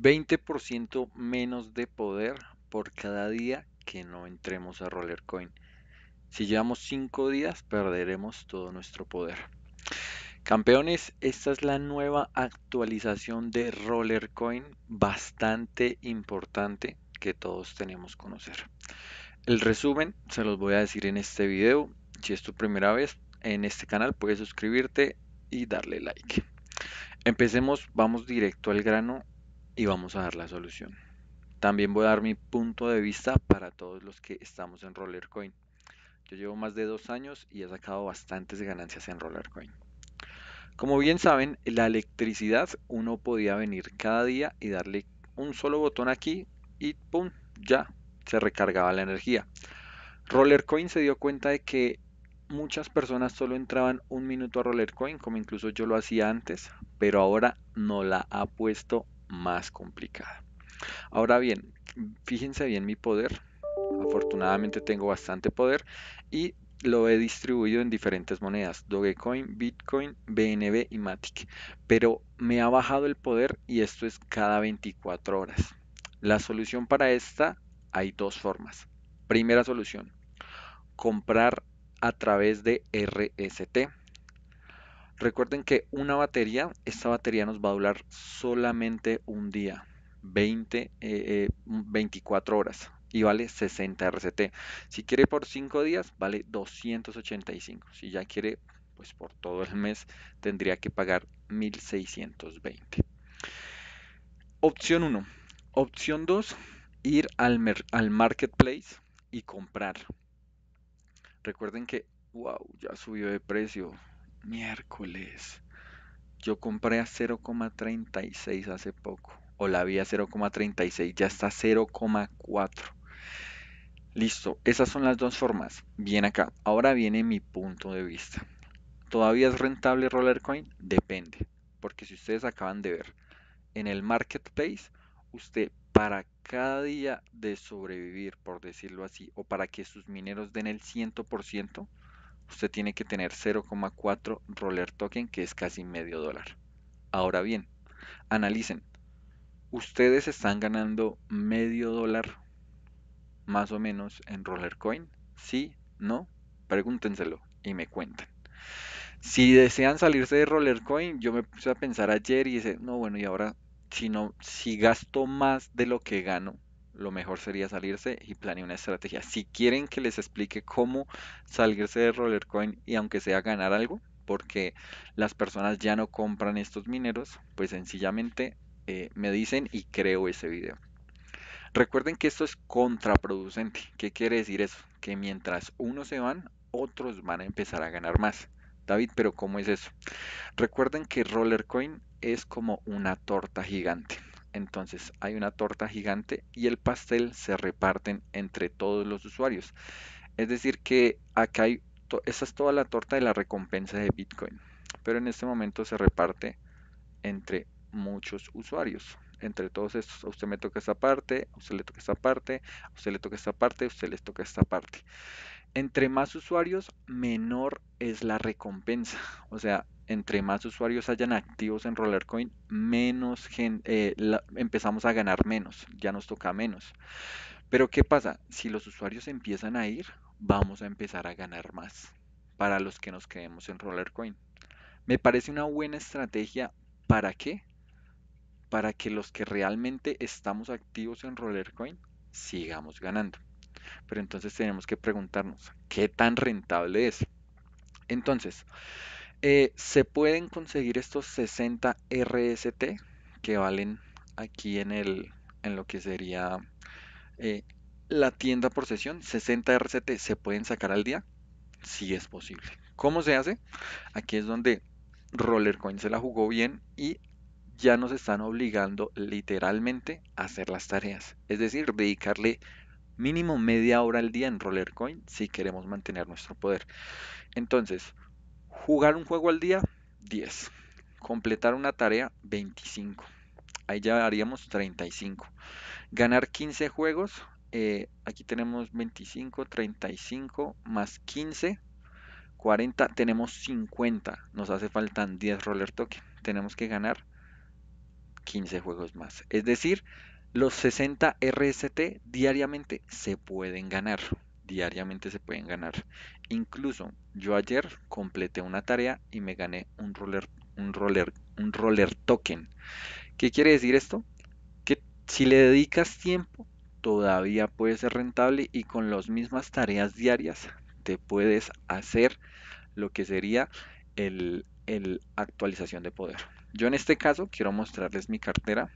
20% menos de poder por cada día que no entremos a Rollercoin. Si llevamos 5 días, perderemos todo nuestro poder. Campeones, esta es la nueva actualización de Rollercoin, bastante importante que todos tenemos que conocer. El resumen se los voy a decir en este video. Si es tu primera vez en este canal, puedes suscribirte y darle like. Empecemos, vamos directo al grano y vamos a dar la solución. También voy a dar mi punto de vista para todos los que estamos en Rollercoin. Yo llevo más de dos años y he sacado bastantes ganancias en Rollercoin. Como bien saben, la electricidad uno podía venir cada día y darle un solo botón aquí y ¡pum! ya se recargaba la energía. Rollercoin se dio cuenta de que muchas personas solo entraban un minuto a Rollercoin, como incluso yo lo hacía antes, pero ahora no la ha puesto más complicada. Ahora bien, fíjense bien mi poder. Afortunadamente tengo bastante poder y lo he distribuido en diferentes monedas, Dogecoin, Bitcoin, BNB y Matic. Pero me ha bajado el poder y esto es cada 24 horas. La solución para esta hay dos formas. Primera solución, comprar a través de RST Recuerden que una batería, esta batería nos va a durar solamente un día, 20, 24 eh, eh, horas y vale 60 RCT. Si quiere por 5 días, vale 285. Si ya quiere, pues por todo el mes tendría que pagar 1620. Opción 1. Opción 2, ir al, al marketplace y comprar. Recuerden que, wow, ya subió de precio Miércoles. Yo compré a 0,36 hace poco. O la vi a 0,36. Ya está 0,4. Listo. Esas son las dos formas. Bien acá. Ahora viene mi punto de vista. ¿Todavía es rentable Rollercoin? Depende. Porque si ustedes acaban de ver, en el marketplace, usted para cada día de sobrevivir, por decirlo así, o para que sus mineros den el 100%, usted tiene que tener 0,4 roller token, que es casi medio dólar. Ahora bien, analicen. ¿Ustedes están ganando medio dólar más o menos en Roller Coin. ¿Sí? ¿No? Pregúntenselo y me cuenten. Si desean salirse de Rollercoin, yo me puse a pensar ayer y dije, no, bueno, y ahora si no, si gasto más de lo que gano, lo mejor sería salirse y planear una estrategia. Si quieren que les explique cómo salirse de Rollercoin y aunque sea ganar algo, porque las personas ya no compran estos mineros, pues sencillamente eh, me dicen y creo ese video. Recuerden que esto es contraproducente. ¿Qué quiere decir eso? Que mientras unos se van, otros van a empezar a ganar más. David, pero ¿cómo es eso? Recuerden que Rollercoin es como una torta gigante. Entonces hay una torta gigante y el pastel se reparten entre todos los usuarios. Es decir, que acá hay, esa es toda la torta de la recompensa de Bitcoin. Pero en este momento se reparte entre muchos usuarios. Entre todos estos, usted me toca esta parte, a usted le toca esta parte, a usted le toca esta parte, a usted les toca esta parte entre más usuarios, menor es la recompensa. O sea, entre más usuarios hayan activos en Rollercoin, menos eh, empezamos a ganar menos, ya nos toca menos. Pero ¿qué pasa? Si los usuarios empiezan a ir, vamos a empezar a ganar más para los que nos quedemos en Rollercoin. Me parece una buena estrategia. ¿Para qué? Para que los que realmente estamos activos en Rollercoin sigamos ganando. Pero entonces tenemos que preguntarnos, ¿qué tan rentable es? Entonces, eh, se pueden conseguir estos 60 RST que valen aquí en, el, en lo que sería eh, la tienda por sesión. 60 RST se pueden sacar al día si es posible. ¿Cómo se hace? Aquí es donde Rollercoin se la jugó bien y ya nos están obligando literalmente a hacer las tareas. Es decir, dedicarle mínimo media hora al día en coin si queremos mantener nuestro poder. Entonces, jugar un juego al día, 10. Completar una tarea, 25. Ahí ya haríamos 35. Ganar 15 juegos, eh, aquí tenemos 25, 35 más 15. 40, tenemos 50, nos hace faltan 10 roller token, tenemos que ganar 15 juegos más. Es decir, los 60 RST diariamente se pueden ganar. Diariamente se pueden ganar. Incluso yo ayer completé una tarea y me gané un roller, un roller, un roller token. ¿Qué quiere decir esto? Que si le dedicas tiempo, todavía puede ser rentable y con las mismas tareas diarias te puedes hacer lo que sería el, el actualización de poder. Yo en este caso quiero mostrarles mi cartera.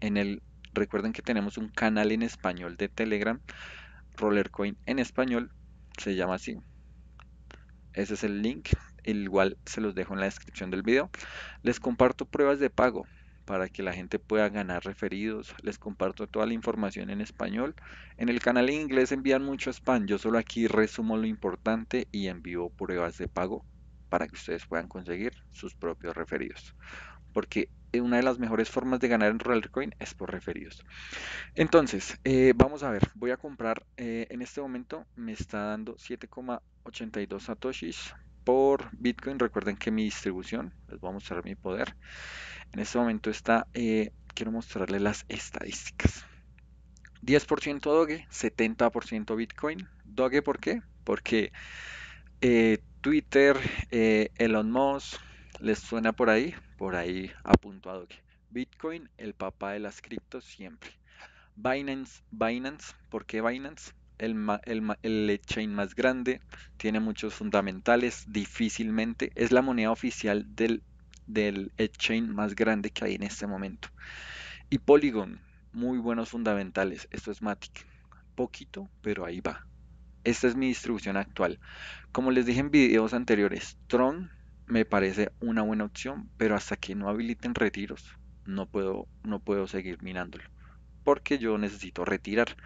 En el Recuerden que tenemos un canal en español de Telegram, Rollercoin en español, se llama así. Ese es el link, el igual se los dejo en la descripción del video. Les comparto pruebas de pago para que la gente pueda ganar referidos. Les comparto toda la información en español. En el canal en inglés envían mucho spam. Yo solo aquí resumo lo importante y envío pruebas de pago para que ustedes puedan conseguir sus propios referidos. Porque una de las mejores formas de ganar en Rollercoin Coin es por referidos. Entonces, eh, vamos a ver, voy a comprar, eh, en este momento me está dando 7,82 satoshis por Bitcoin. Recuerden que mi distribución, les voy a mostrar mi poder, en este momento está, eh, quiero mostrarles las estadísticas. 10% Doge, 70% Bitcoin. Doge, ¿por qué? Porque Twitter, Elon Musk, ¿Les suena por ahí? Por ahí apuntado que Bitcoin, el papá de las criptos siempre. Binance, Binance, ¿por qué Binance? El, el, el chain más grande, tiene muchos fundamentales, difícilmente es la moneda oficial del, del chain más grande que hay en este momento. Y Polygon, muy buenos fundamentales, esto es Matic, poquito, pero ahí va. Esta es mi distribución actual. Como les dije en videos anteriores, Tron me parece una buena opción, pero hasta que no habiliten retiros, no puedo, no puedo seguir minándolo Porque yo necesito retirar.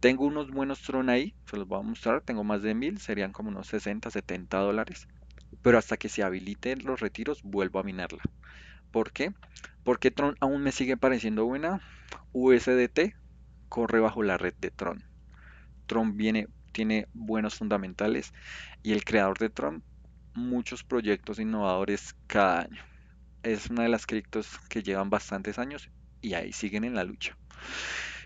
Tengo unos buenos Tron ahí, se los voy a mostrar. Tengo más de mil, serían como unos 60, 70 dólares. Pero hasta que se habiliten los retiros, vuelvo a minarla. ¿Por qué? Porque Tron aún me sigue pareciendo buena. USDT corre bajo la red de Tron. Tron viene, tiene buenos fundamentales y el creador de Tron muchos proyectos innovadores cada año. Es una de las criptos que llevan bastantes años y ahí siguen en la lucha.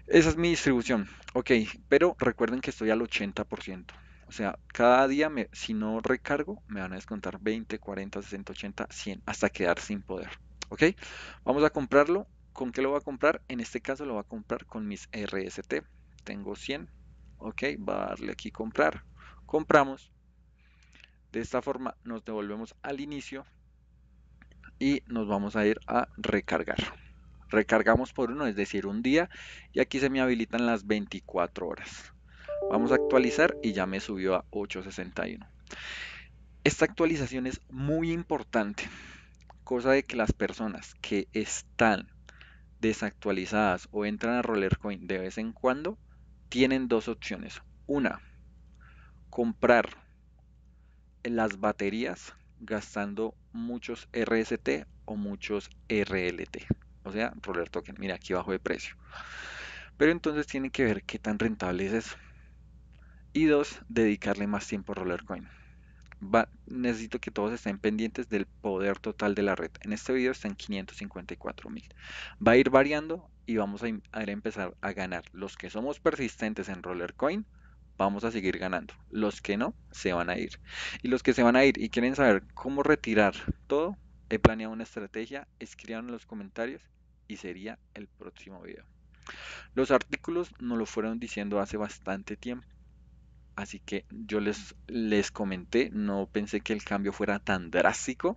Esa es mi distribución. Ok, pero recuerden que estoy al 80%. O sea, cada día, me, si no recargo, me van a descontar 20, 40, 60, 80, 100, hasta quedar sin poder. ¿Ok? Vamos a comprarlo. ¿Con qué lo voy a comprar? En este caso lo voy a comprar con mis RST. Tengo 100. Ok, va a darle aquí comprar. Compramos. De esta forma nos devolvemos al inicio y nos vamos a ir a recargar. Recargamos por uno, es decir, un día y aquí se me habilitan las 24 horas. Vamos a actualizar y ya me subió a 861. Esta actualización es muy importante, cosa de que las personas que están desactualizadas o entran a Rollercoin de vez en cuando tienen dos opciones. Una, comprar las baterías gastando muchos RST o muchos RLT. O sea, roller token. Mira, aquí bajo de precio. Pero entonces tiene que ver qué tan rentable es eso. Y dos, dedicarle más tiempo a Rollercoin. necesito que todos estén pendientes del poder total de la red. En este video está en 554 mil. Va a ir variando y vamos a, empezar a ganar los que somos persistentes en Rollercoin vamos a seguir ganando. Los que no, se van a ir. Y los que se van a ir y quieren saber cómo retirar todo, he planeado una estrategia, escriban en los comentarios y sería el próximo video. Los artículos nos lo fueron diciendo hace bastante tiempo. Así que yo les, les comenté, no pensé que el cambio fuera tan drástico,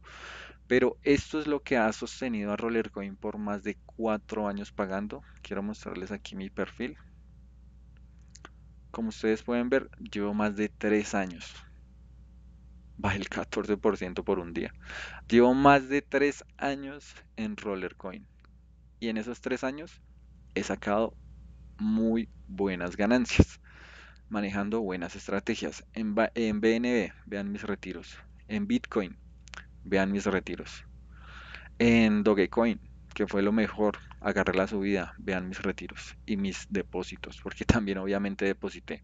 pero esto es lo que ha sostenido a Rollercoin por más de cuatro años pagando. Quiero mostrarles aquí mi perfil como ustedes pueden ver, llevo más de 3 años. Bajé el 14% por un día. Llevo más de 3 años en Rollercoin. Y en esos 3 años he sacado muy buenas ganancias. Manejando buenas estrategias. en BNB, vean mis retiros. En Bitcoin, vean mis retiros. En Dogecoin, que fue lo mejor, agarré la subida, vean mis retiros y mis depósitos, porque también obviamente deposité.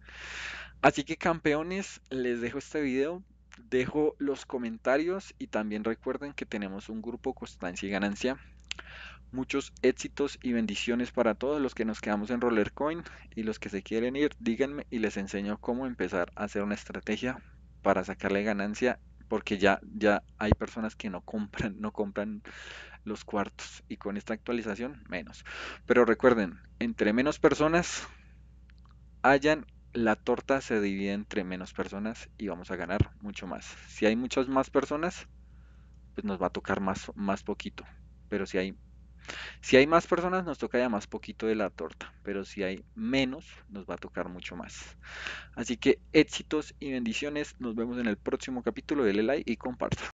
Así que campeones, les dejo este video, dejo los comentarios y también recuerden que tenemos un grupo Constancia y Ganancia. Muchos éxitos y bendiciones para todos los que nos quedamos en Rollercoin y los que se quieren ir, díganme y les enseño cómo empezar a hacer una estrategia para sacarle ganancia porque ya, ya hay personas que no compran, no compran los cuartos. Y con esta actualización, menos. Pero recuerden, entre menos personas hayan, la torta se divide entre menos personas y vamos a ganar mucho más. Si hay muchas más personas, pues nos va a tocar más, más poquito. Pero si hay, si hay más personas, nos toca ya más poquito de la torta. Pero si hay menos, nos va a tocar mucho más. Así que éxitos y bendiciones. Nos vemos en el próximo capítulo. de like y comparto